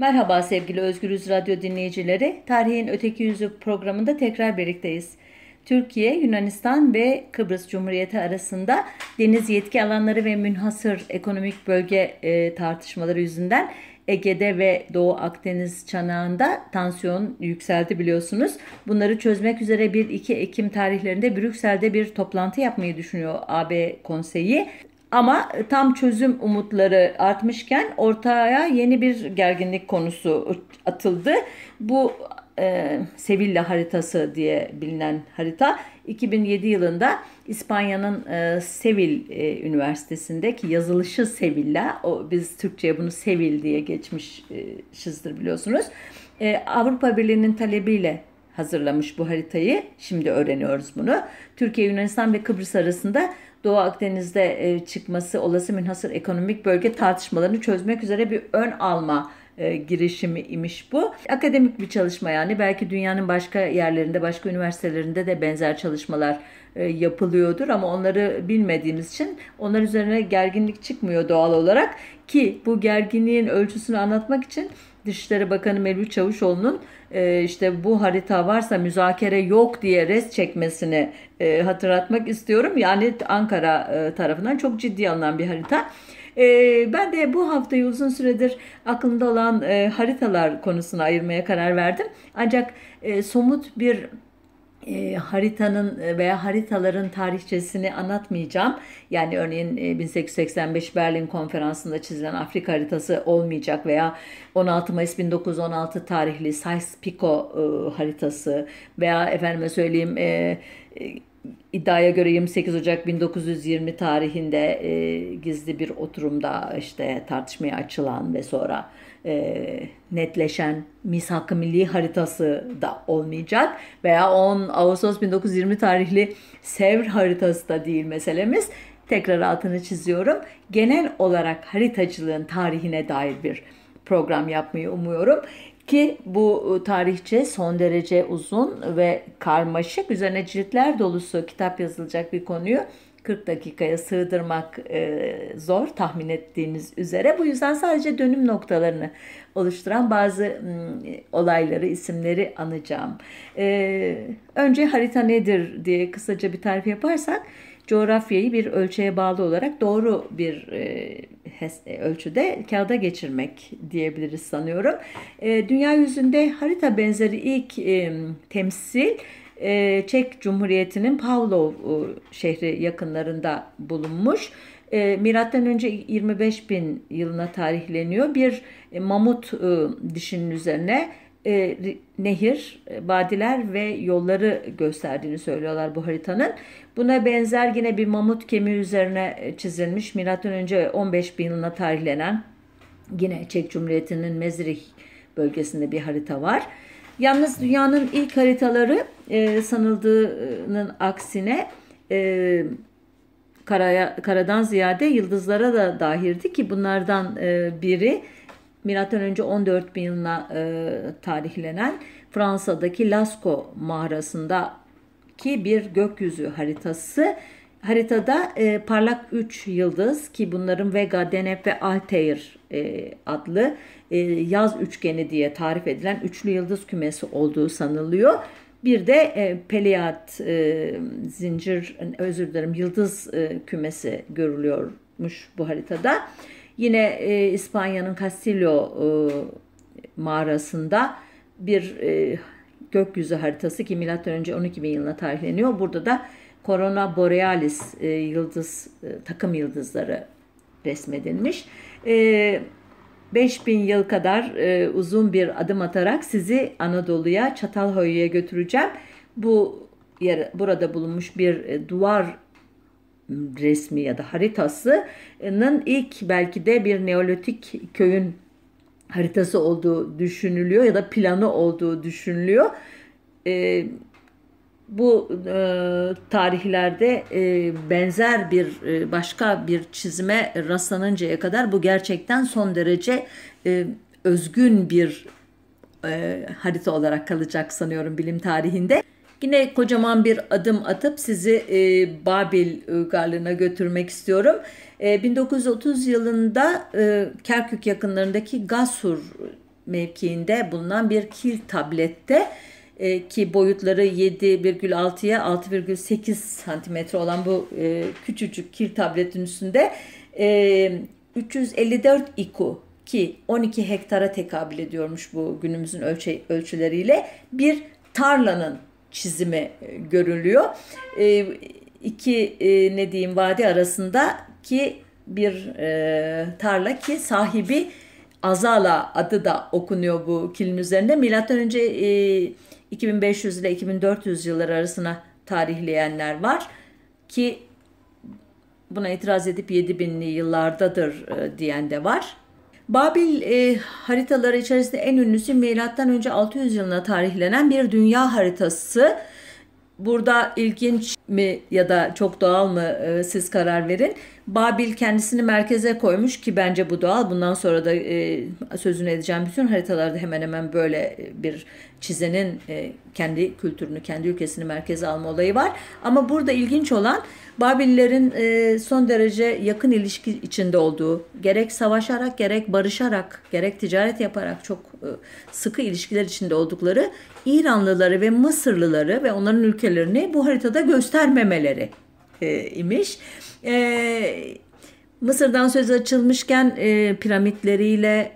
Merhaba sevgili Özgürüz Radyo dinleyicileri. Tarihin Öteki Yüzü programında tekrar birlikteyiz. Türkiye, Yunanistan ve Kıbrıs Cumhuriyeti arasında deniz yetki alanları ve münhasır ekonomik bölge e, tartışmaları yüzünden Ege'de ve Doğu Akdeniz çanağında tansiyon yükseldi biliyorsunuz. Bunları çözmek üzere 1-2 Ekim tarihlerinde Brüksel'de bir toplantı yapmayı düşünüyor AB konseyi. Ama tam çözüm umutları artmışken ortaya yeni bir gerginlik konusu atıldı. Bu e, Sevilla haritası diye bilinen harita 2007 yılında İspanya'nın e, Sevil e, Üniversitesi'ndeki yazılışı Sevilla. O, biz Türkçe'ye bunu Sevil diye geçmişizdir biliyorsunuz. E, Avrupa Birliği'nin talebiyle hazırlamış bu haritayı. Şimdi öğreniyoruz bunu. Türkiye, Yunanistan ve Kıbrıs arasında Doğu Akdeniz'de e, çıkması olası münhasır ekonomik bölge tartışmalarını çözmek üzere bir ön alma e, girişimi imiş bu. Akademik bir çalışma yani belki dünyanın başka yerlerinde, başka üniversitelerinde de benzer çalışmalar e, yapılıyordur ama onları bilmediğimiz için onlar üzerine gerginlik çıkmıyor doğal olarak ki bu gerginliğin ölçüsünü anlatmak için Dışişleri Bakanı Melih Çavuşoğlu'nun e, işte bu harita varsa müzakere yok diye res çekmesini e, hatırlatmak istiyorum. Yani Ankara tarafından çok ciddi alınan bir harita. ben de bu haftayı uzun süredir aklımda olan haritalar konusuna ayırmaya karar verdim. Ancak somut bir e, haritanın e, veya haritaların tarihçesini anlatmayacağım. Yani örneğin 1885 e, Berlin konferansında çizilen Afrika haritası olmayacak veya 16 Mayıs 1916 tarihli Sykes-Picot e, haritası veya efendime söyleyeyim e, e iddiaya göre 28 Ocak 1920 tarihinde e, gizli bir oturumda işte tartışmaya açılan ve sonra e, netleşen Mis ı milli haritası da olmayacak veya 10 Ağustos 1920 tarihli Sevr haritası da değil meselemiz. Tekrar altını çiziyorum. Genel olarak haritacılığın tarihine dair bir program yapmayı umuyorum ki bu e, tarihçe son derece uzun ve karmaşık üzerine ciltler dolusu kitap yazılacak bir konuyu 40 dakikaya sığdırmak e, zor tahmin ettiğiniz üzere. Bu yüzden sadece dönüm noktalarını oluşturan bazı m, ıı, olayları, isimleri anacağım. E, önce harita nedir diye kısaca bir tarif yaparsak coğrafyayı bir ölçüye bağlı olarak doğru bir e, e, ölçüde kağıda geçirmek diyebiliriz sanıyorum. E, dünya yüzünde harita benzeri ilk e, temsil e, Çek Cumhuriyeti'nin Pavlov e, şehri yakınlarında bulunmuş. E, ee, Mirattan önce 25 bin yılına tarihleniyor. Bir e, mamut e, dişinin üzerine e, nehir, e, vadiler ve yolları gösterdiğini söylüyorlar bu haritanın. Buna benzer yine bir mamut kemiği üzerine e, çizilmiş milattan önce 15 bin yılına tarihlenen yine Çek Cumhuriyeti'nin Mezrih bölgesinde bir harita var. Yalnız dünyanın ilk haritaları e, sanıldığının aksine e, karaya, karadan ziyade yıldızlara da dahirdi ki bunlardan e, biri milattan önce 14 bin yılına e, tarihlenen Fransa'daki Lascaux mağarasındaki bir gökyüzü haritası Haritada e, parlak 3 yıldız ki bunların Vega, Deneb ve Altair e, adlı e, yaz üçgeni diye tarif edilen üçlü yıldız kümesi olduğu sanılıyor. Bir de e, Peliat e, zincir özür dilerim yıldız e, kümesi görülüyormuş bu haritada. Yine e, İspanya'nın Castillo e, mağarasında bir e, gökyüzü haritası ki milattan önce 12 yılına tarihleniyor. Burada da Corona Borealis e, yıldız e, takım yıldızları resmedilmiş. E, 5000 yıl kadar e, uzun bir adım atarak sizi Anadolu'ya, Çatalhöyük'e götüreceğim. Bu yer, burada bulunmuş bir e, duvar resmi ya da haritasının ilk belki de bir Neolitik köyün haritası olduğu düşünülüyor ya da planı olduğu düşünülüyor. E, bu e, tarihlerde e, benzer bir e, başka bir çizime rastlanıncaya kadar bu gerçekten son derece e, özgün bir e, harita olarak kalacak sanıyorum bilim tarihinde. Yine kocaman bir adım atıp sizi e, Babil uygarlığına götürmek istiyorum. E, 1930 yılında e, Kerkük yakınlarındaki Gasur mevkiinde bulunan bir kil tablette e, ki boyutları 7,6'ya 6,8 santimetre olan bu e, küçücük kil tabletin üstünde e, 354 iku ki 12 hektara tekabül ediyormuş bu günümüzün ölçü, ölçüleriyle bir tarlanın çizimi e, görülüyor. E, iki e, ne diyeyim vadi arasında ki bir e, tarla ki sahibi Azala adı da okunuyor bu kilin üzerinde. Milattan önce e, 2500 ile 2400 yılları arasına tarihleyenler var ki buna itiraz edip 7000'li yıllardadır e, diyen de var. Babil e, haritaları içerisinde en ünlüsü milattan önce 600 yılına tarihlenen bir dünya haritası. Burada ilginç mi ya da çok doğal mı e, siz karar verin. Babil kendisini merkeze koymuş ki bence bu doğal. Bundan sonra da e, sözünü edeceğim bütün haritalarda hemen hemen böyle e, bir çizenin e, kendi kültürünü, kendi ülkesini merkeze alma olayı var. Ama burada ilginç olan Babillerin e, son derece yakın ilişki içinde olduğu, gerek savaşarak, gerek barışarak, gerek ticaret yaparak çok e, sıkı ilişkiler içinde oldukları İranlıları ve Mısırlıları ve onların ülkelerini bu haritada göstermemeleri e, imiş. E, Mısır'dan söz açılmışken e, piramitleriyle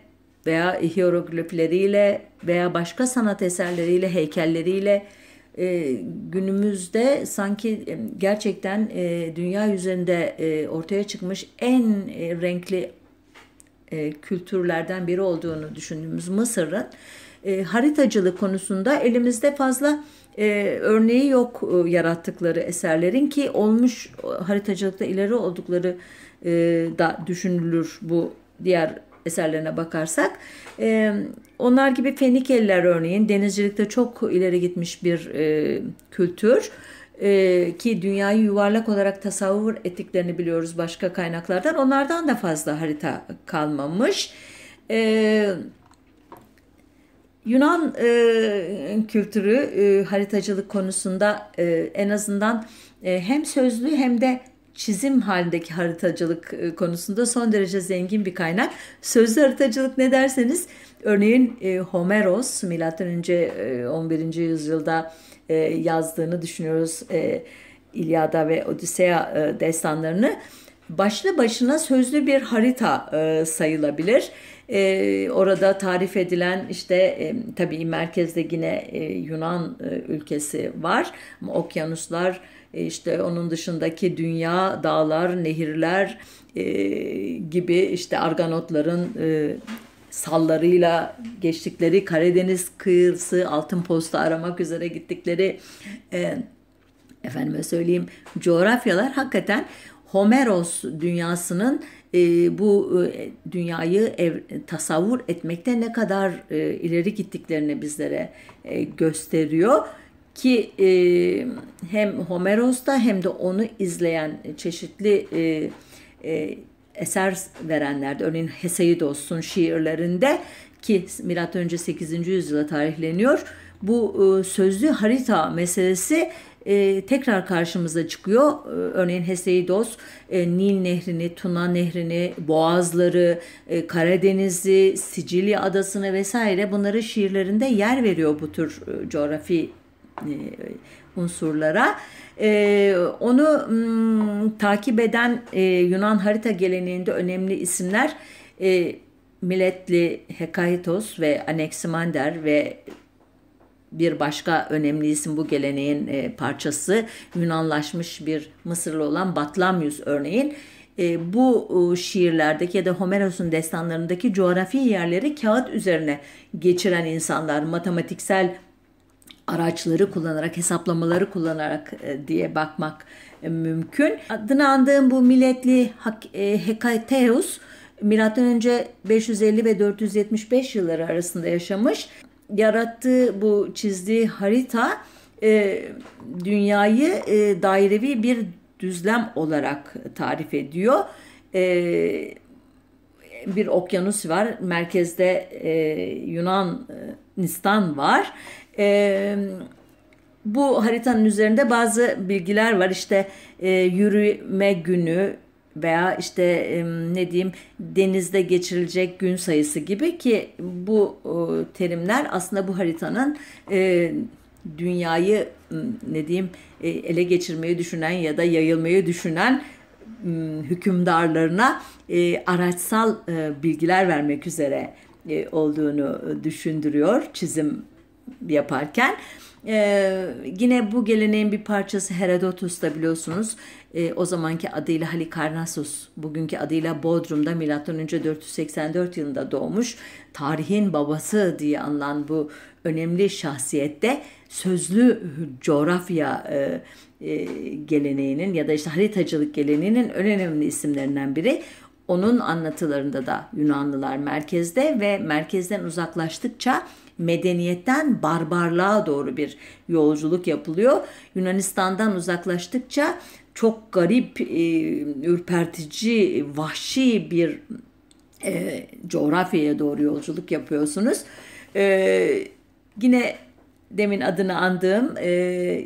veya hieroglifleriyle veya başka sanat eserleriyle, heykelleriyle e, günümüzde sanki e, gerçekten e, dünya üzerinde e, ortaya çıkmış en e, renkli e, kültürlerden biri olduğunu düşündüğümüz Mısır'ın e, haritacılık konusunda elimizde fazla e, örneği yok e, yarattıkları eserlerin ki olmuş e, haritacılıkta ileri oldukları e, da düşünülür bu diğer eserlerine bakarsak. E, onlar gibi Fenikeliler örneğin denizcilikte çok ileri gitmiş bir e, kültür ee, ki dünyayı yuvarlak olarak tasavvur ettiklerini biliyoruz başka kaynaklardan. Onlardan da fazla harita kalmamış. Evet Yunan e, kültürü e, haritacılık konusunda e, en azından e, hem sözlü hem de çizim halindeki haritacılık e, konusunda son derece zengin bir kaynak. Sözlü haritacılık ne derseniz örneğin e, Homeros M.Ö. önce 11. E, yüzyılda e, yazdığını düşünüyoruz e, İlyada ve Odiseya e, destanlarını başlı başına sözlü bir harita e, sayılabilir. E, orada tarif edilen işte e, tabii merkezde yine e, Yunan e, ülkesi var. Okyanuslar e, işte onun dışındaki dünya, dağlar, nehirler e, gibi işte Arganotların e, sallarıyla geçtikleri Karadeniz kıyısı, altın posta aramak üzere gittikleri e, efendime söyleyeyim coğrafyalar hakikaten Homeros dünyasının e, bu e, dünyayı ev, tasavvur etmekte ne kadar e, ileri gittiklerini bizlere e, gösteriyor ki e, hem Homeros'ta hem de onu izleyen çeşitli e, e, eser verenlerde örneğin Heseidos'un şiirlerinde ki milattan önce 8. yüzyıla tarihleniyor bu e, sözlü harita meselesi e, tekrar karşımıza çıkıyor. Ee, örneğin Heseidos e, Nil Nehri'ni, Tuna Nehri'ni, Boğazları, e, Karadeniz'i, Sicilya Adası'nı vesaire bunları şiirlerinde yer veriyor bu tür e, coğrafi e, unsurlara. E, onu m, hmm, takip eden e, Yunan harita geleneğinde önemli isimler e, Miletli Hekaitos ve Anaximander ve bir başka önemli isim bu geleneğin e, parçası Yunanlaşmış bir Mısırlı olan Batlamyus örneğin. E, bu e, şiirlerdeki ya da Homeros'un destanlarındaki coğrafi yerleri kağıt üzerine geçiren insanlar matematiksel araçları kullanarak, hesaplamaları kullanarak e, diye bakmak e, mümkün. Adını andığım bu milletli e, Hekateus, M.Ö. 550 ve 475 yılları arasında yaşamış yarattığı bu çizdiği harita e, dünyayı e, dairevi bir düzlem olarak tarif ediyor. E, bir okyanus var, merkezde e, Yunanistan var. E, bu haritanın üzerinde bazı bilgiler var. İşte e, yürüme günü, veya işte ne diyeyim denizde geçirilecek gün sayısı gibi ki bu terimler aslında bu haritanın e, dünyayı ne diyeyim e, ele geçirmeyi düşünen ya da yayılmayı düşünen hükümdarlarına e, araçsal bilgiler vermek üzere olduğunu düşündürüyor çizim yaparken. Ee, yine bu geleneğin bir parçası Herodotus da biliyorsunuz e, o zamanki adıyla Halikarnassus, bugünkü adıyla Bodrum'da M.Ö. 484 yılında doğmuş tarihin babası diye anılan bu önemli şahsiyette sözlü coğrafya e, e, geleneğinin ya da işte haritacılık geleneğinin en önemli isimlerinden biri. Onun anlatılarında da Yunanlılar merkezde ve merkezden uzaklaştıkça medeniyetten barbarlığa doğru bir yolculuk yapılıyor. Yunanistan'dan uzaklaştıkça çok garip, e, ürpertici, vahşi bir e, coğrafyaya doğru yolculuk yapıyorsunuz. E, yine demin adını andığım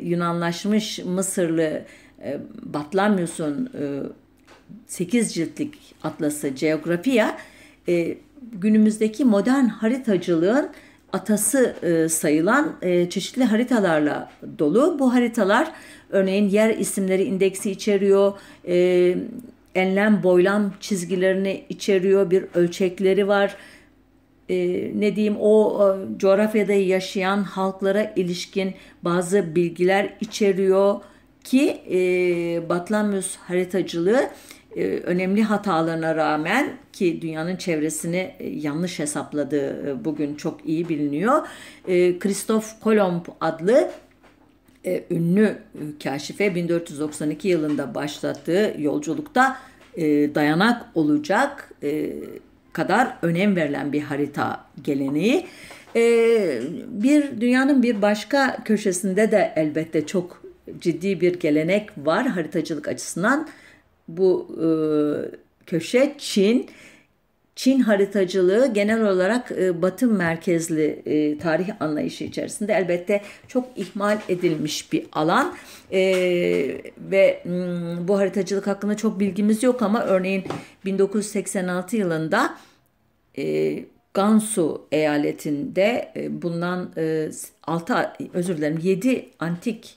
Yunanlaşmış Mısırlı Batlamyus'un e, 8 ciltlik atlası Geografia günümüzdeki modern haritacılığın atası e, sayılan e, çeşitli haritalarla dolu. Bu haritalar örneğin yer isimleri indeksi içeriyor, e, enlem boylam çizgilerini içeriyor, bir ölçekleri var. E, ne diyeyim o e, coğrafyada yaşayan halklara ilişkin bazı bilgiler içeriyor ki e, Batlamyus haritacılığı e, önemli hatalarına rağmen ki dünyanın çevresini e, yanlış hesapladığı e, bugün çok iyi biliniyor. Kristof Kolomb adlı ünlü kaşife 1492 yılında başlattığı yolculukta dayanak olacak kadar önem verilen bir harita geleneği. Bir dünyanın bir başka köşesinde de elbette çok ciddi bir gelenek var haritacılık açısından bu e, köşe Çin. Çin haritacılığı genel olarak e, Batı merkezli e, tarih anlayışı içerisinde elbette çok ihmal edilmiş bir alan e, ve m, hmm, bu haritacılık hakkında çok bilgimiz yok ama örneğin 1986 yılında e, Gansu eyaletinde e, bundan e, 6 özür dilerim 7 antik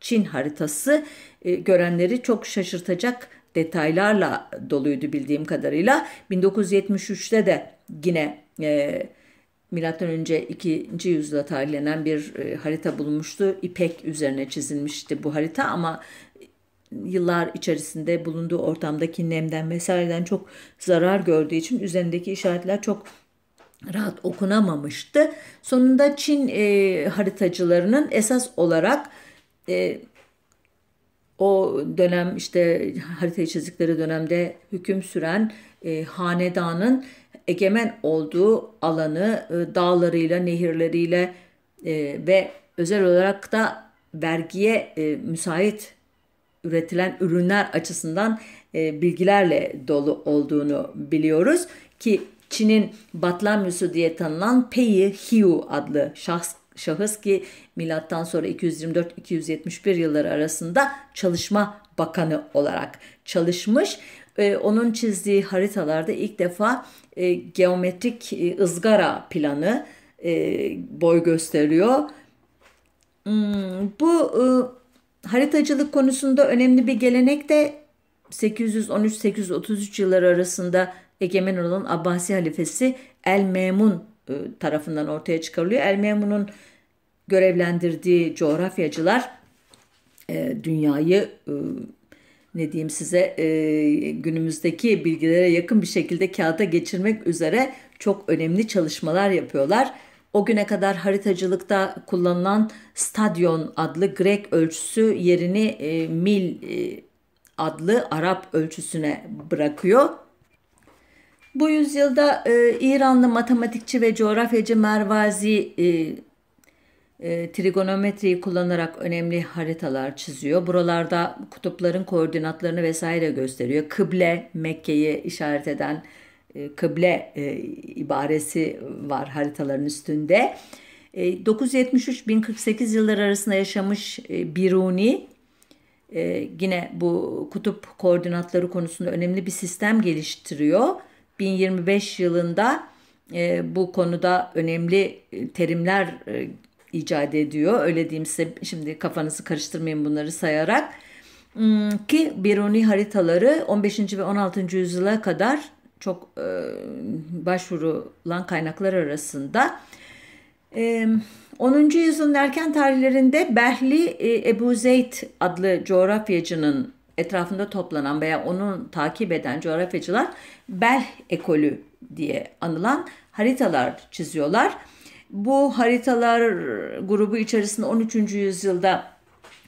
Çin haritası e, görenleri çok şaşırtacak detaylarla doluydu bildiğim kadarıyla. 1973'te de yine e, milattan önce 2. yüzyılda tarihlenen bir e, harita bulunmuştu. İpek üzerine çizilmişti bu harita ama yıllar içerisinde bulunduğu ortamdaki nemden vesaireden çok zarar gördüğü için üzerindeki işaretler çok rahat okunamamıştı. Sonunda Çin e, haritacılarının esas olarak e, o dönem işte haritayı çizdikleri dönemde hüküm süren e, hanedanın egemen olduğu alanı e, dağlarıyla, nehirleriyle e, ve özel olarak da vergiye e, müsait üretilen ürünler açısından e, bilgilerle dolu olduğunu biliyoruz ki Çin'in Batlamyus'u diye tanınan Pei Hiu adlı şahs şahıs ki milattan sonra 224-271 yılları arasında çalışma bakanı olarak çalışmış. Ee, onun çizdiği haritalarda ilk defa e, geometrik e, ızgara planı e, boy gösteriyor. Hmm, bu e, haritacılık konusunda önemli bir gelenek de 813-833 yılları arasında egemen olan Abbasi halifesi El Memun e, tarafından ortaya çıkarılıyor. El Memun'un görevlendirdiği coğrafyacılar e, dünyayı e, ne diyeyim size günümüzdeki bilgilere yakın bir şekilde kağıda geçirmek üzere çok önemli çalışmalar yapıyorlar. O güne kadar haritacılıkta kullanılan stadyon adlı Grek ölçüsü yerini mil adlı Arap ölçüsüne bırakıyor bu yüzyılda e, İranlı matematikçi ve coğrafyacı Mervazi e, e, trigonometriyi kullanarak önemli haritalar çiziyor. Buralarda kutupların koordinatlarını vesaire gösteriyor. Kıble, Mekke'yi işaret eden e, kıble e, ibaresi var haritaların üstünde. E, 973-1048 yılları arasında yaşamış e, Biruni e, yine bu kutup koordinatları konusunda önemli bir sistem geliştiriyor. 1025 yılında e, bu konuda önemli e, terimler e, icat ediyor. Öyle diyeyim size şimdi kafanızı karıştırmayın bunları sayarak. Hmm, ki Biruni haritaları 15. ve 16. yüzyıla kadar çok e, başvurulan kaynaklar arasında. E, 10. yüzyılın erken tarihlerinde Behli e, Ebu Zeyd adlı coğrafyacının etrafında toplanan veya onun takip eden coğrafyacılar bel ekolü diye anılan haritalar çiziyorlar. Bu haritalar grubu içerisinde 13. yüzyılda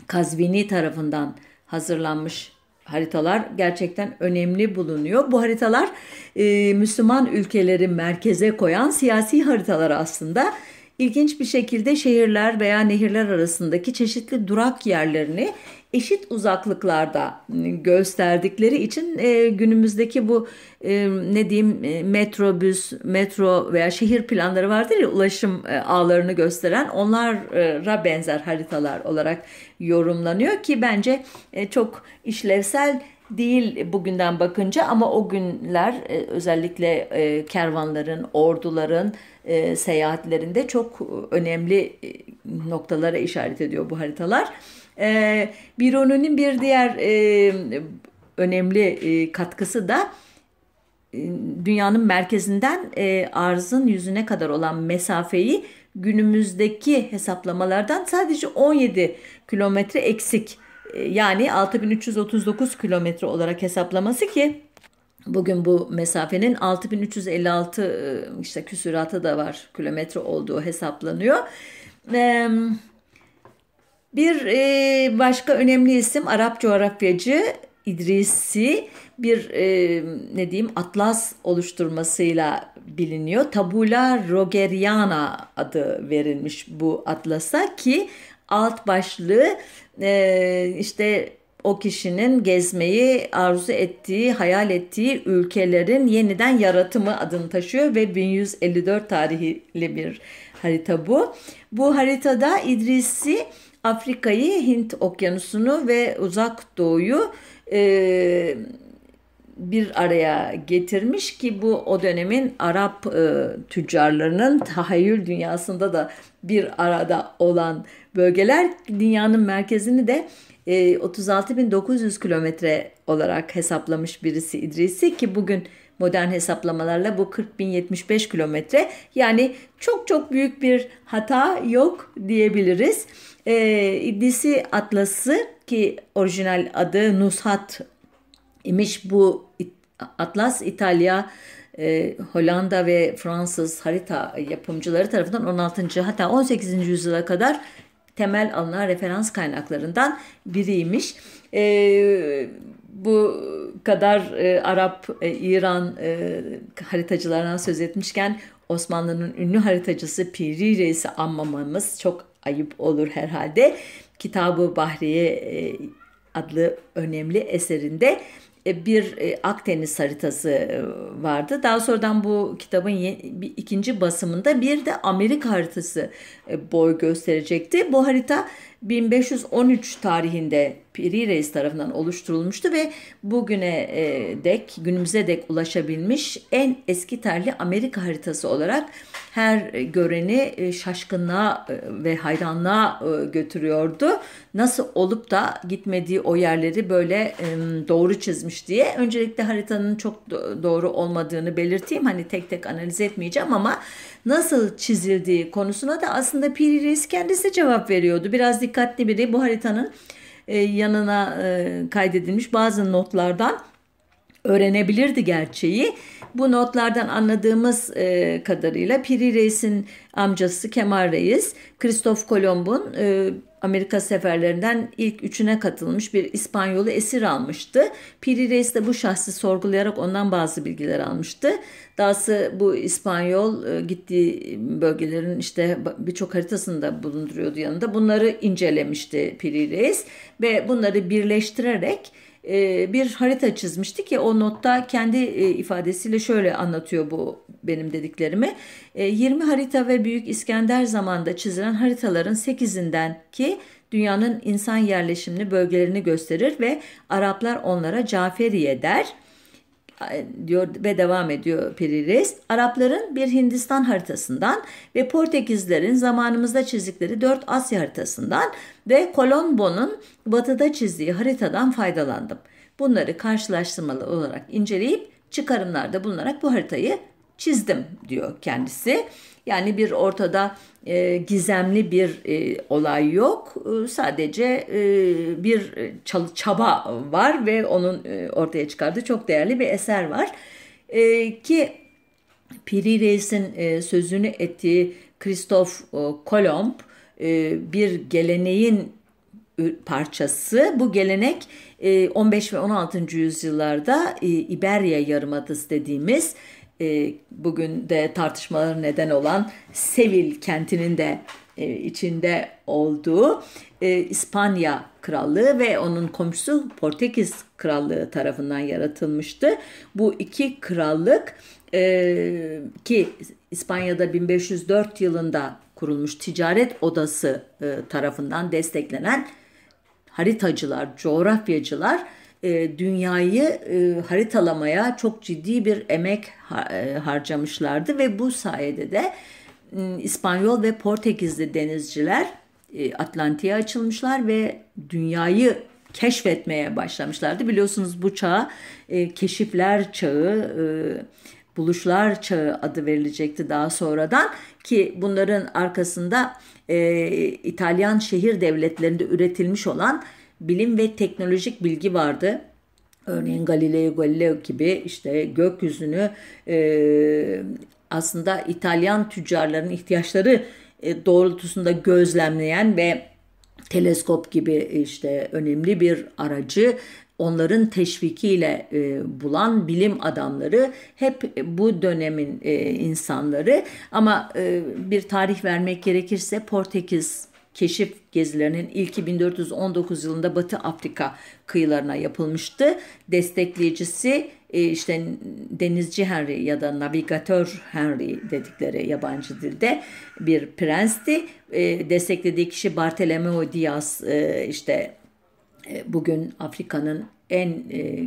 Kazvini tarafından hazırlanmış haritalar gerçekten önemli bulunuyor. Bu haritalar e, Müslüman ülkeleri merkeze koyan siyasi haritalar aslında. İlginç bir şekilde şehirler veya nehirler arasındaki çeşitli durak yerlerini eşit uzaklıklarda ıı, gösterdikleri için e, günümüzdeki bu e, ne diyeyim e, metrobüs, metro veya şehir planları vardır ya ulaşım e, ağlarını gösteren onlara benzer haritalar olarak yorumlanıyor ki bence e, çok işlevsel değil bugünden bakınca ama o günler özellikle kervanların, orduların seyahatlerinde çok önemli noktalara işaret ediyor bu haritalar. E, ee, Bironi'nin bir diğer e, önemli e, katkısı da e, dünyanın merkezinden e, arzın yüzüne kadar olan mesafeyi günümüzdeki hesaplamalardan sadece 17 kilometre eksik e, yani 6339 kilometre olarak hesaplaması ki bugün bu mesafenin 6356 e, işte küsürata da var kilometre olduğu hesaplanıyor. Ee, bir e, başka önemli isim Arap coğrafyacı İdrisi bir e, ne diyeyim atlas oluşturmasıyla biliniyor. Tabula Rogeriana adı verilmiş bu atlasa ki alt başlığı e, işte o kişinin gezmeyi arzu ettiği, hayal ettiği ülkelerin yeniden yaratımı adını taşıyor ve 1154 tarihli bir harita bu. Bu haritada İdrisi Afrika'yı, Hint okyanusunu ve uzak doğuyu e, bir araya getirmiş ki bu o dönemin Arap e, tüccarlarının tahayyül dünyasında da bir arada olan bölgeler dünyanın merkezini de e, 36.900 kilometre olarak hesaplamış birisi İdrisi ki bugün Modern hesaplamalarla bu 40.075 kilometre yani çok çok büyük bir hata yok diyebiliriz. E, İdlisi Atlası ki orijinal adı Nushat imiş bu atlas İtalya e, Hollanda ve Fransız harita yapımcıları tarafından 16. hatta 18. yüzyıla kadar temel alınan referans kaynaklarından biriymiş. E, bu kadar e, Arap, e, İran e, haritacılarından söz etmişken Osmanlı'nın ünlü haritacısı Piri Reis'i anmamamız çok ayıp olur herhalde. Kitabı Bahriye e, adlı önemli eserinde e, bir e, Akdeniz haritası e, vardı. Daha sonradan bu kitabın ikinci basımında bir de Amerika haritası boy gösterecekti. Bu harita 1513 tarihinde Piri Reis tarafından oluşturulmuştu ve bugüne e, dek günümüze dek ulaşabilmiş en eski terli Amerika haritası olarak her göreni e, şaşkınlığa e, ve hayranlığa götürüyordu. Nasıl olup da gitmediği o yerleri böyle doğru çizmiş diye. Öncelikle haritanın çok doğru olmadığını belirteyim. Hani tek tek analiz etmeyeceğim ama nasıl çizildiği konusuna da aslında Piri Reis kendisi cevap veriyordu. Biraz dikkatli biri bu haritanın e, yanına e, kaydedilmiş bazı notlardan öğrenebilirdi gerçeği. Bu notlardan anladığımız e, kadarıyla Piri Reis'in amcası Kemal Reis, Kristof Kolomb'un e, Amerika seferlerinden ilk üçüne katılmış bir İspanyolu esir almıştı. Piri Reis de bu şahsi sorgulayarak ondan bazı bilgiler almıştı. Dahası bu İspanyol e, gittiği bölgelerin işte birçok haritasında bulunduruyordu yanında. Bunları incelemişti Piri Reis ve bunları birleştirerek e, bir harita çizmişti ki o notta kendi e, ifadesiyle şöyle anlatıyor bu benim dediklerimi. 20 e, harita ve Büyük İskender zamanında çizilen haritaların 8'inden ki dünyanın insan yerleşimli bölgelerini gösterir ve Araplar onlara Caferiye der.'' diyor ve devam ediyor Pirires. Arapların bir Hindistan haritasından ve Portekizlerin zamanımızda çizdikleri 4 Asya haritasından ve Colombo'nun batıda çizdiği haritadan faydalandım. Bunları karşılaştırmalı olarak inceleyip çıkarımlarda bulunarak bu haritayı çizdim diyor kendisi. Yani bir ortada e, gizemli bir e, olay yok. E, sadece e, bir çaba var ve onun e, ortaya çıkardığı çok değerli bir eser var. E, ki Piri Reis'in e, sözünü ettiği Kristof e, Kolomb e, bir geleneğin parçası. Bu gelenek 15 e, ve 16. yüzyıllarda e, İberya Yarımadası dediğimiz e, bugün de tartışmalara neden olan Sevil kentinin de e, içinde olduğu e, İspanya Krallığı ve onun komşusu Portekiz Krallığı tarafından yaratılmıştı. Bu iki krallık e, ki İspanya'da 1504 yılında kurulmuş ticaret odası e, tarafından desteklenen haritacılar, coğrafyacılar e, dünyayı e, haritalamaya çok ciddi bir emek e, harcamışlardı ve bu sayede de İspanyol ve Portekizli denizciler e, Atlantik'e açılmışlar ve dünyayı keşfetmeye başlamışlardı. Biliyorsunuz bu çağa keşifler çağı, buluşlar çağı adı verilecekti daha sonradan ki bunların arkasında İtalyan şehir devletlerinde üretilmiş olan bilim ve teknolojik bilgi vardı. Örneğin Galileo Galileo gibi işte gökyüzünü e, aslında İtalyan tüccarların ihtiyaçları e, doğrultusunda gözlemleyen ve teleskop gibi işte önemli bir aracı onların teşvikiyle e, bulan bilim adamları hep bu dönemin e, insanları ama e, bir tarih vermek gerekirse Portekiz keşif gezilerinin ilki 1419 yılında Batı Afrika kıyılarına yapılmıştı. Destekleyicisi e, işte denizci Henry ya da navigatör Henry dedikleri yabancı dilde bir prensti. E, desteklediği kişi Bartolomeo Diaz e, işte bugün Afrika'nın en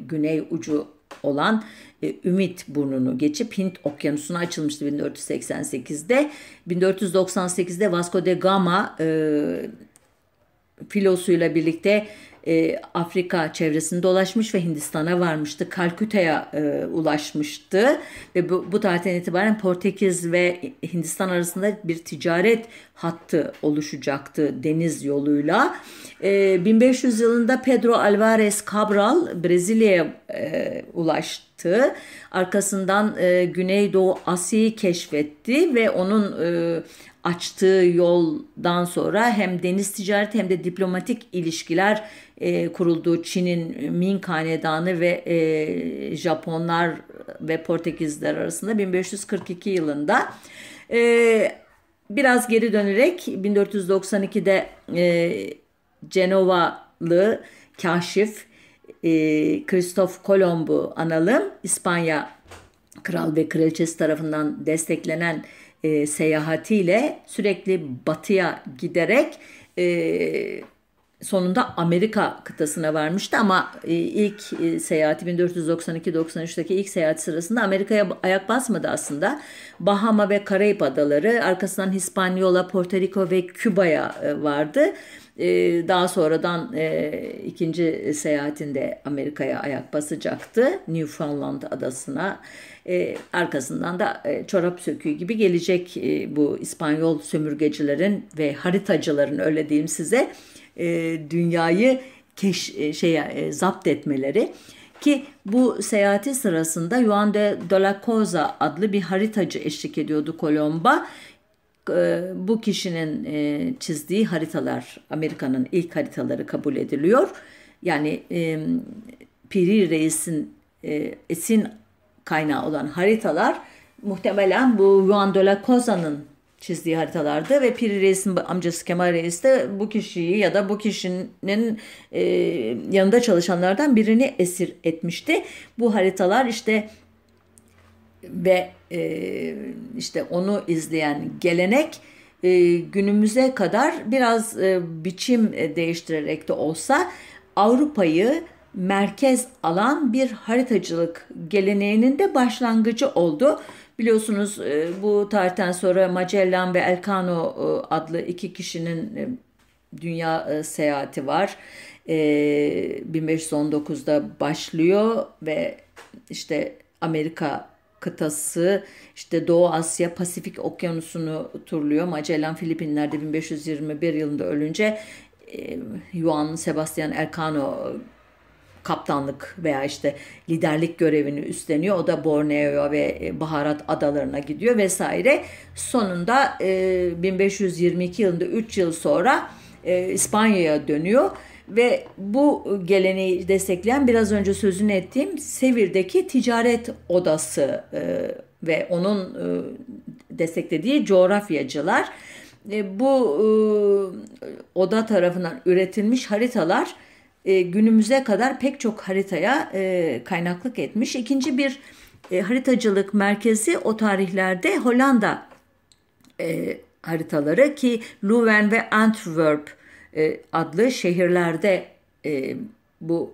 güney ucu olan e, Ümit burnunu geçip Hint okyanusuna açılmıştı 1488'de. 1498'de Vasco de Gama e, filosuyla birlikte e, Afrika çevresini dolaşmış ve Hindistan'a varmıştı. Kalküta'ya e, ulaşmıştı ve bu, bu tarihten itibaren Portekiz ve Hindistan arasında bir ticaret hattı oluşacaktı deniz yoluyla. E, 1500 yılında Pedro Alvarez Cabral Brezilya'ya e, ulaştı. Arkasından e, Güneydoğu Asya'yı keşfetti ve onun e, açtığı yoldan sonra hem deniz ticareti hem de diplomatik ilişkiler e, kuruldu. Çin'in Ming Hanedanı ve e, Japonlar ve Portekizler arasında 1542 yılında. E, biraz geri dönerek 1492'de e, Cenovalı kaşif e, Christoph Kolomb'u analım. İspanya kral ve kraliçesi tarafından desteklenen e, seyahatiyle sürekli batıya giderek e, sonunda Amerika kıtasına varmıştı ama e, ilk e, seyahati 1492-93'teki ilk seyahat sırasında Amerika'ya ayak basmadı aslında. Bahama ve Karayip Adaları arkasından Hispaniola, Porto Rico ve Küba'ya e, vardı. Daha sonradan ikinci seyahatinde Amerika'ya ayak basacaktı. Newfoundland adasına arkasından da çorap söküğü gibi gelecek bu İspanyol sömürgecilerin ve haritacıların öyle diyeyim size e, dünyayı keş, e, şey e, zapt etmeleri ki bu seyahati sırasında Juan de Dolacoza adlı bir haritacı eşlik ediyordu Kolomba. E, bu kişinin e, çizdiği haritalar Amerika'nın ilk haritaları kabul ediliyor. Yani e, Piri Reis'in e, esin kaynağı olan haritalar muhtemelen bu Juan de la Coza'nın çizdiği haritalarda ve Piri Reis'in amcası Kemal Reis de bu kişiyi ya da bu kişinin e, yanında çalışanlardan birini esir etmişti. Bu haritalar işte ve e, işte onu izleyen gelenek e, günümüze kadar biraz e, biçim değiştirerek de olsa Avrupa'yı merkez alan bir haritacılık geleneğinin de başlangıcı oldu Biliyorsunuz e, bu tarihten sonra Magellan ve Elcano e, adlı iki kişinin e, dünya seyahati var. 1519'da başlıyor ve işte Amerika kıtası işte Doğu Asya Pasifik okyanusunu turluyor. Magellan Filipinler'de 1521 yılında ölünce Juan Sebastian Elcano kaptanlık veya işte liderlik görevini üstleniyor. O da Borneo ve e, Baharat adalarına gidiyor vesaire. Sonunda e, 1522 yılında 3 yıl sonra e, İspanya'ya dönüyor ve bu geleneği destekleyen biraz önce sözünü ettiğim Sevir'deki ticaret odası e, ve onun e, desteklediği coğrafyacılar e, bu e, oda tarafından üretilmiş haritalar e, günümüze kadar pek çok haritaya e, kaynaklık etmiş. İkinci bir e, haritacılık merkezi o tarihlerde Hollanda e, haritaları ki Leuven ve Antwerp e, adlı şehirlerde e, bu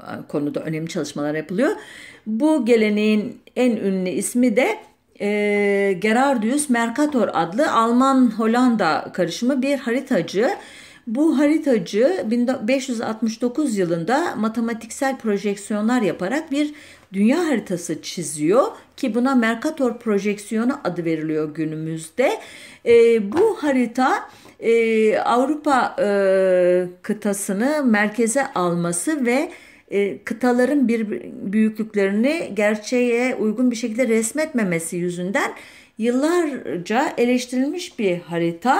e, konuda önemli çalışmalar yapılıyor. Bu geleneğin en ünlü ismi de e, Gerardus Mercator adlı Alman-Hollanda karışımı bir haritacı. Bu haritacı 1569 yılında matematiksel projeksiyonlar yaparak bir dünya haritası çiziyor ki buna Mercator projeksiyonu adı veriliyor günümüzde. E, bu harita e, Avrupa e, kıtasını merkeze alması ve e, kıtaların bir büyüklüklerini gerçeğe uygun bir şekilde resmetmemesi yüzünden yıllarca eleştirilmiş bir harita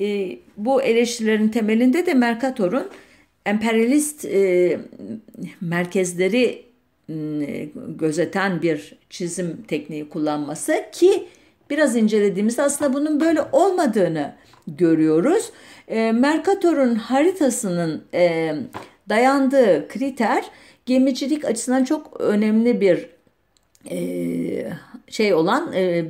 e, bu eleştirilerin temelinde de Mercator'un emperyalist e, merkezleri e, gözeten bir çizim tekniği kullanması ki biraz incelediğimizde aslında bunun böyle olmadığını görüyoruz. E, Mercator'un haritasının e, dayandığı kriter gemicilik açısından çok önemli bir e, şey olan e,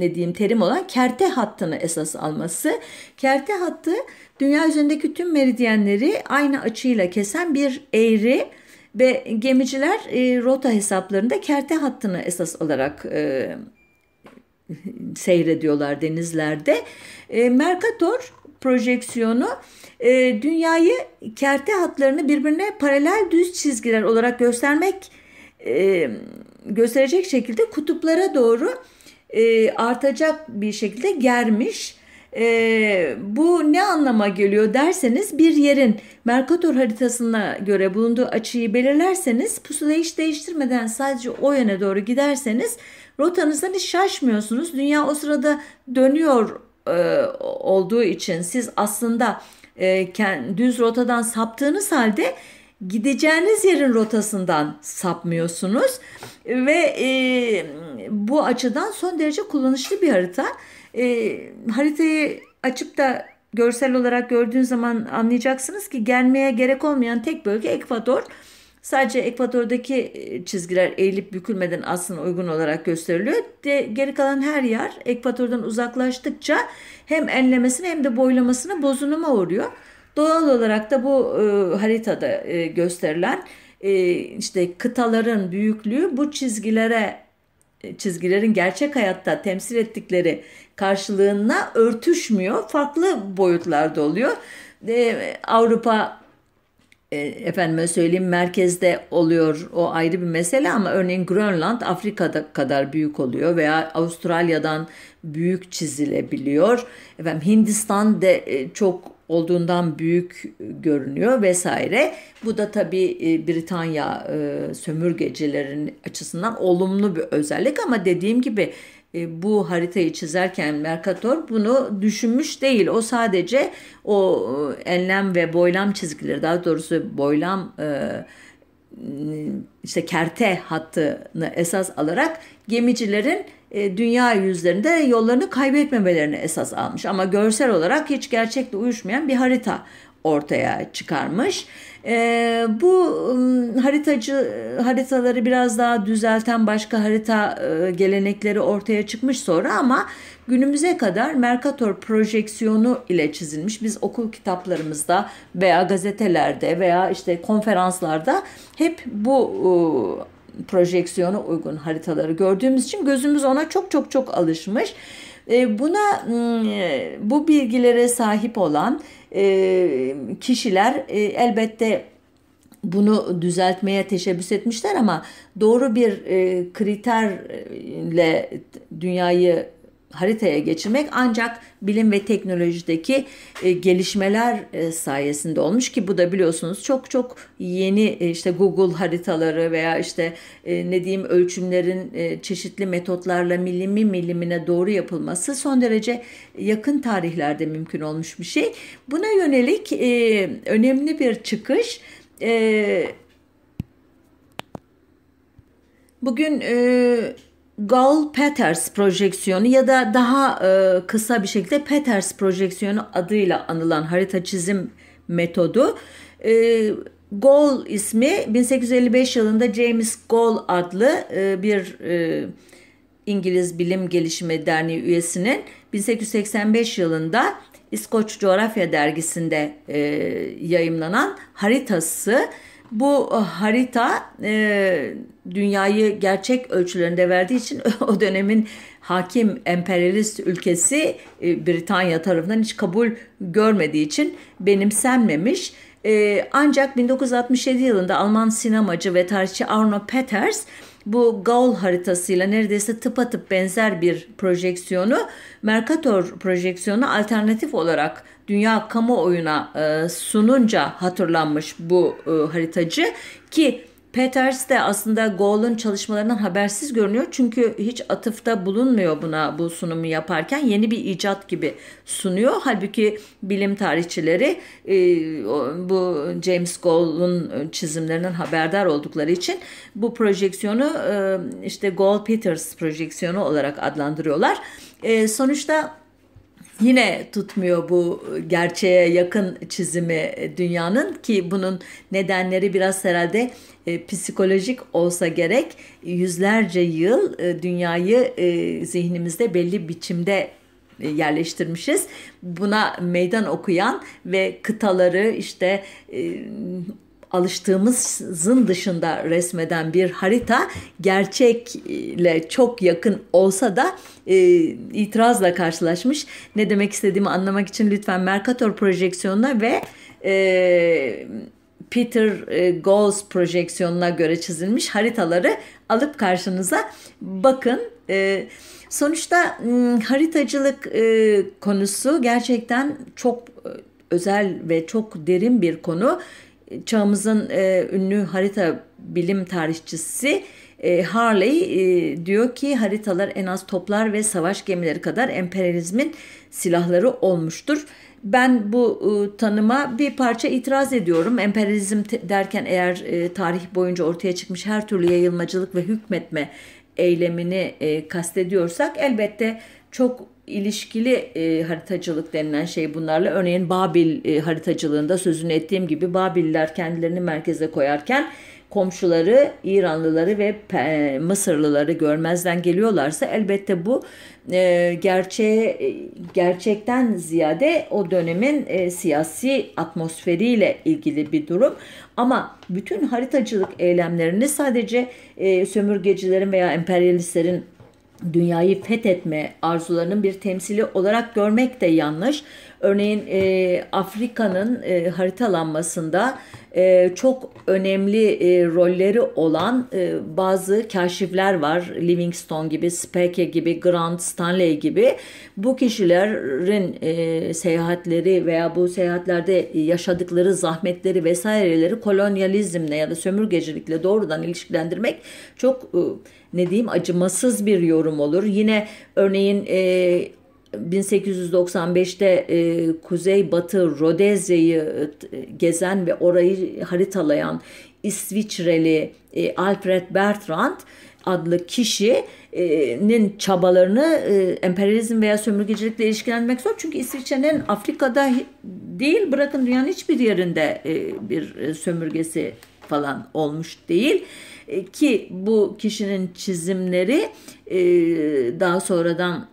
dediğim terim olan kerte hattını esas alması. Kerte hattı dünya üzerindeki tüm meridyenleri aynı açıyla kesen bir eğri ve gemiciler e, rota hesaplarında kerte hattını esas alarak e, seyrediyorlar denizlerde. E, Mercator projeksiyonu e, dünyayı kerte hatlarını birbirine paralel düz çizgiler olarak göstermek e, gösterecek şekilde kutuplara doğru e, artacak bir şekilde germiş. E, bu ne anlama geliyor derseniz bir yerin Mercator haritasına göre bulunduğu açıyı belirlerseniz pusulayı hiç değiştirmeden sadece o yöne doğru giderseniz rotanızdan hani hiç şaşmıyorsunuz. Dünya o sırada dönüyor e, olduğu için siz aslında e, düz rotadan saptığınız halde gideceğiniz yerin rotasından sapmıyorsunuz ve e, bu açıdan son derece kullanışlı bir harita. E, haritayı açıp da görsel olarak gördüğün zaman anlayacaksınız ki gelmeye gerek olmayan tek bölge Ekvador. Sadece Ekvador'daki e, çizgiler eğilip bükülmeden aslında uygun olarak gösteriliyor. De, geri kalan her yer Ekvador'dan uzaklaştıkça hem enlemesine hem de boylamasına bozunuma uğruyor. Doğal olarak da bu e, haritada e, gösterilen e, işte kıtaların büyüklüğü bu çizgilere e, çizgilerin gerçek hayatta temsil ettikleri karşılığına örtüşmüyor. Farklı boyutlarda oluyor. E, Avrupa e, efendime söyleyeyim merkezde oluyor o ayrı bir mesele ama örneğin Grönland Afrika'da kadar büyük oluyor veya Avustralya'dan büyük çizilebiliyor. Efendim Hindistan de e, çok olduğundan büyük görünüyor vesaire. Bu da tabii e, Britanya e, sömürgecilerin açısından olumlu bir özellik ama dediğim gibi e, bu haritayı çizerken Mercator bunu düşünmüş değil. O sadece o enlem ve boylam çizgileri daha doğrusu boylam işte kerte hattını esas alarak gemicilerin e, dünya yüzlerinde yollarını kaybetmemelerini esas almış. Ama görsel olarak hiç gerçekle uyuşmayan bir harita ortaya çıkarmış. E, bu ıı, haritacı haritaları biraz daha düzelten başka harita e, gelenekleri ortaya çıkmış sonra ama günümüze kadar Mercator projeksiyonu ile çizilmiş. Biz okul kitaplarımızda veya gazetelerde veya işte konferanslarda hep bu ıı, projeksiyona uygun haritaları gördüğümüz için gözümüz ona çok çok çok alışmış. E, buna ıı, bu bilgilere sahip olan e, kişiler e, elbette bunu düzeltmeye teşebbüs etmişler ama doğru bir kriterle dünyayı haritaya geçirmek ancak bilim ve teknolojideki e, gelişmeler e, sayesinde olmuş ki bu da biliyorsunuz çok çok yeni e, işte Google haritaları veya işte e, ne diyeyim ölçümlerin e, çeşitli metotlarla milimi milimine doğru yapılması son derece yakın tarihlerde mümkün olmuş bir şey. Buna yönelik e, önemli bir çıkış e, Bugün e, Gall-Peters projeksiyonu ya da daha e, kısa bir şekilde Peters projeksiyonu adıyla anılan harita çizim metodu e, Gall ismi 1855 yılında James Gall adlı e, bir e, İngiliz Bilim Gelişimi Derneği üyesinin 1885 yılında İskoç Coğrafya Dergisi'nde e, yayımlanan haritası bu e, harita e, dünyayı gerçek ölçülerinde verdiği için o dönemin hakim emperyalist ülkesi e, Britanya tarafından hiç kabul görmediği için benimsenmemiş. E, ancak 1967 yılında Alman sinemacı ve tarihçi Arno Peters bu Gaul haritasıyla neredeyse tıpatıp benzer bir projeksiyonu Mercator projeksiyonu alternatif olarak dünya kamuoyuna e, sununca hatırlanmış bu e, haritacı ki Peters de aslında Gaull'un çalışmalarından habersiz görünüyor. Çünkü hiç atıfta bulunmuyor buna bu sunumu yaparken. Yeni bir icat gibi sunuyor. Halbuki bilim tarihçileri e, bu James Gaull'un çizimlerinden haberdar oldukları için bu projeksiyonu e, işte Gaull-Peters projeksiyonu olarak adlandırıyorlar. E, sonuçta yine tutmuyor bu gerçeğe yakın çizimi dünyanın ki bunun nedenleri biraz herhalde e, psikolojik olsa gerek yüzlerce yıl e, dünyayı e, zihnimizde belli biçimde e, yerleştirmişiz. Buna meydan okuyan ve kıtaları işte e, alıştığımızın dışında resmeden bir harita gerçekle çok yakın olsa da e, itirazla karşılaşmış. Ne demek istediğimi anlamak için lütfen Mercator projeksiyonuna ve e, Peter e, projeksiyonuna göre çizilmiş haritaları alıp karşınıza bakın. E, sonuçta m, ıı, haritacılık e, konusu gerçekten çok e, özel ve çok derin bir konu çağımızın e, ünlü harita bilim tarihçisi e, Harley e, diyor ki haritalar en az toplar ve savaş gemileri kadar emperyalizmin silahları olmuştur. Ben bu e, tanıma bir parça itiraz ediyorum. Emperyalizm derken eğer e, tarih boyunca ortaya çıkmış her türlü yayılmacılık ve hükmetme eylemini e, kastediyorsak elbette çok ilişkili e, haritacılık denilen şey bunlarla. Örneğin Babil e, haritacılığında sözünü ettiğim gibi Babiller kendilerini merkeze koyarken komşuları İranlıları ve e, Mısırlıları görmezden geliyorlarsa elbette bu e, gerçeğe e, gerçekten ziyade o dönemin e, siyasi atmosferiyle ilgili bir durum. Ama bütün haritacılık eylemlerini sadece e, sömürgecilerin veya emperyalistlerin dünyayı fethetme arzularının bir temsili olarak görmek de yanlış. Örneğin e, Afrika'nın e, haritalanmasında e, çok önemli e, rolleri olan e, bazı kaşifler var. Livingstone gibi, Speke gibi, Grant Stanley gibi. Bu kişilerin e, seyahatleri veya bu seyahatlerde yaşadıkları zahmetleri vesaireleri kolonyalizmle ya da sömürgecilikle doğrudan ilişkilendirmek çok e, ne diyeyim acımasız bir yorum olur. Yine örneğin e, 1895'te e, Kuzey Batı Rodezya'yı e, e, gezen ve orayı haritalayan İsviçreli e, Alfred Bertrand adlı kişinin çabalarını e, emperyalizm veya sömürgecilikle ilişkilendirmek zor. Çünkü İsviçre'nin Afrika'da değil bırakın dünyanın hiçbir yerinde bir sömürgesi falan olmuş değil. E, ki bu kişinin çizimleri e, daha sonradan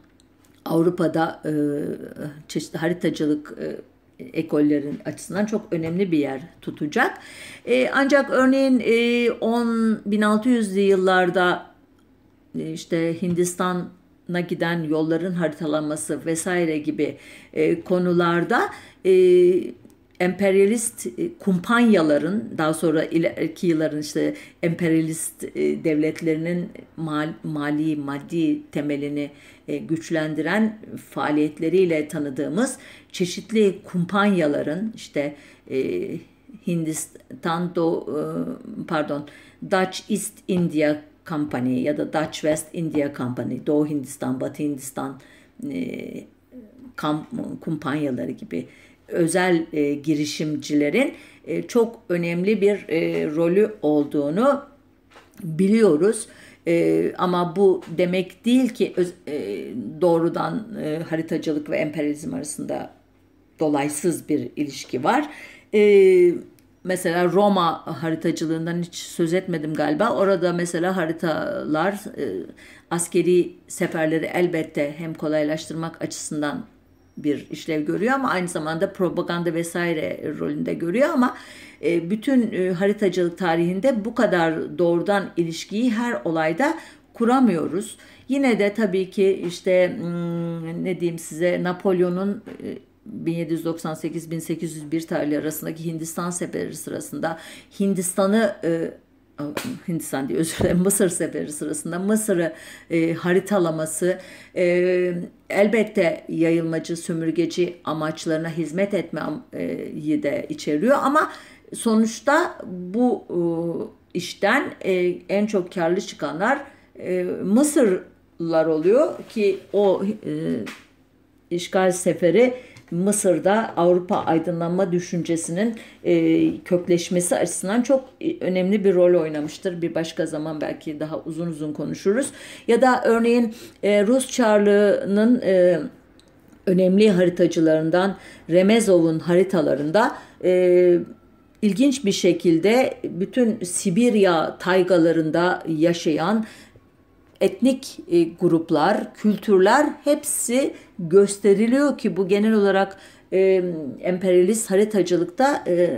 Avrupa'da e, çeşitli haritacılık e, ekollerin açısından çok önemli bir yer tutacak. ancak örneğin 1600'lü yıllarda işte Hindistan giden yolların haritalanması vesaire gibi e, konularda e, emperyalist e, kumpanyaların daha sonra ileriki yılların işte emperyalist e, devletlerinin mali maddi temelini e, güçlendiren faaliyetleriyle tanıdığımız çeşitli kumpanyaların işte Hindistan pardon Dutch East India Company ya da Dutch West India Company Doğu Hindistan Batı Hindistan kumpanyaları gibi özel e, girişimcilerin e, çok önemli bir e, rolü olduğunu biliyoruz. E, ama bu demek değil ki öz, e, doğrudan e, haritacılık ve emperyalizm arasında dolaysız bir ilişki var. E, mesela Roma haritacılığından hiç söz etmedim galiba. Orada mesela haritalar e, askeri seferleri elbette hem kolaylaştırmak açısından bir işlev görüyor ama aynı zamanda propaganda vesaire rolünde görüyor ama e, bütün e, haritacılık tarihinde bu kadar doğrudan ilişkiyi her olayda kuramıyoruz. Yine de tabii ki işte hmm, ne diyeyim size Napolyon'un 1798-1801 e, tarihleri arasındaki Hindistan seferi sırasında Hindistan'ı Hindistan diye özür dilerim Mısır seferi sırasında Mısır'ı e, haritalaması e, elbette yayılmacı sömürgeci amaçlarına hizmet etmeyi de içeriyor ama sonuçta bu e, işten e, en çok karlı çıkanlar e, Mısırlar oluyor ki o e, işgal seferi Mısır'da Avrupa aydınlanma düşüncesinin e, kökleşmesi açısından çok e, önemli bir rol oynamıştır. Bir başka zaman belki daha uzun uzun konuşuruz. Ya da örneğin e, Rus Çarlığı'nın e, önemli haritacılarından Remezov'un haritalarında e, ilginç bir şekilde bütün Sibirya taygalarında yaşayan etnik e, gruplar, kültürler hepsi gösteriliyor ki bu genel olarak e, emperyalist haritacılıkta e,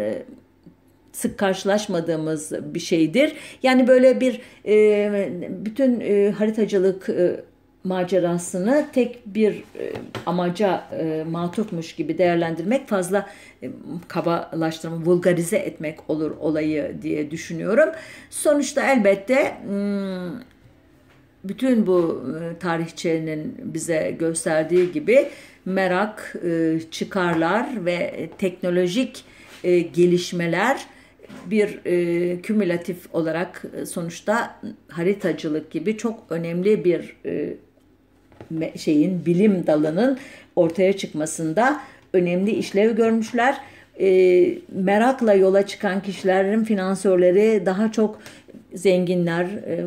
sık karşılaşmadığımız bir şeydir. Yani böyle bir e, bütün e, haritacılık e, macerasını tek bir e, amaca e, matufmuş gibi değerlendirmek fazla e, kabalaştırma, vulgarize etmek olur olayı diye düşünüyorum. Sonuçta elbette bütün bu e, tarihçinin bize gösterdiği gibi merak, e, çıkarlar ve teknolojik e, gelişmeler bir kümülatif olarak sonuçta haritacılık gibi çok önemli bir şeyin bilim dalının ortaya çıkmasında önemli işlev görmüşler. E, merakla yola çıkan kişilerin finansörleri daha çok zenginler, e,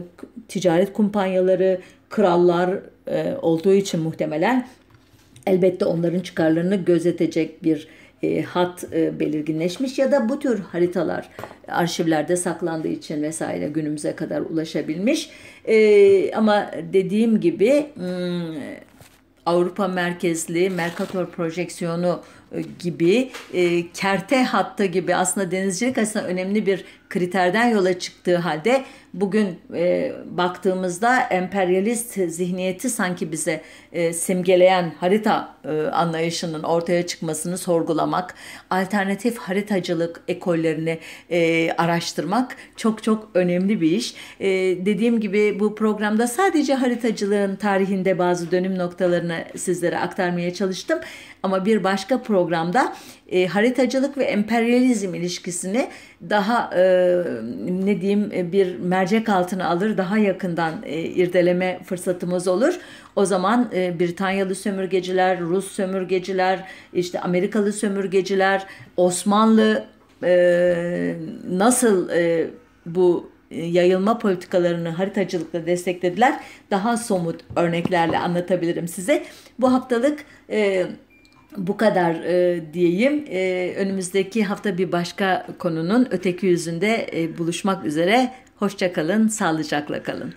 ticaret kumpanyaları, krallar e, olduğu için muhtemelen elbette onların çıkarlarını gözetecek bir e, hat belirginleşmiş ya da bu tür haritalar arşivlerde saklandığı için vesaire günümüze kadar ulaşabilmiş. ama dediğim gibi hmm, Avrupa merkezli Mercator projeksiyonu gibi e, kerte Hatta gibi aslında denizcilik aslında önemli bir kriterden yola çıktığı halde bugün e, baktığımızda emperyalist zihniyeti sanki bize e, simgeleyen harita e, anlayışının ortaya çıkmasını sorgulamak, alternatif haritacılık ekollerini e, araştırmak çok çok önemli bir iş. E, dediğim gibi bu programda sadece haritacılığın tarihinde bazı dönüm noktalarını sizlere aktarmaya çalıştım. Ama bir başka programda e, haritacılık ve emperyalizm ilişkisini daha e, ne diyeyim e, bir mercek altına alır, daha yakından e, irdeleme fırsatımız olur. O zaman e, Britanyalı sömürgeciler, Rus sömürgeciler, işte Amerikalı sömürgeciler, Osmanlı e, nasıl e, bu e, yayılma politikalarını haritacılıkla desteklediler. Daha somut örneklerle anlatabilirim size. Bu haftalık e, bu kadar e, diyeyim. E, önümüzdeki hafta bir başka konunun öteki yüzünde e, buluşmak üzere. Hoşçakalın, sağlıcakla kalın.